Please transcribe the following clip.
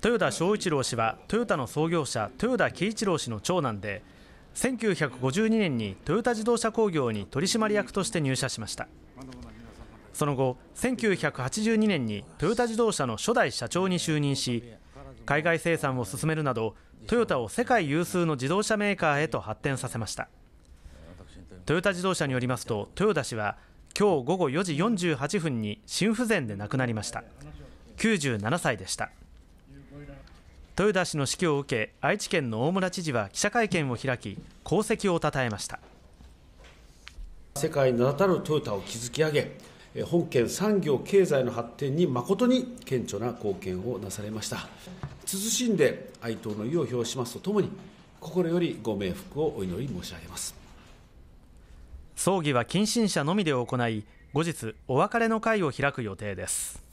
豊田章一郎氏はトヨタの創業者豊田喜一郎氏の長男で1952年にトヨタ自動車工業に取締役として入社しましたその後1982年にトヨタ自動車の初代社長に就任し海外生産を進めるなどトヨタを世界有数の自動車メーカーへと発展させましたトヨタ自動車によりますと豊田氏は今日午後4時48分に心不全で亡くなりました97歳でした豊田氏の死去を受け愛知県の大村知事は記者会見を開き功績を称えました世界名だたるトヨタを築き上げ本県産業経済の発展に誠に顕著な貢献をなされました謹んで哀悼の意を表しますとともに心よりご冥福をお祈り申し上げます葬儀は近親者のみで行い後日お別れの会を開く予定です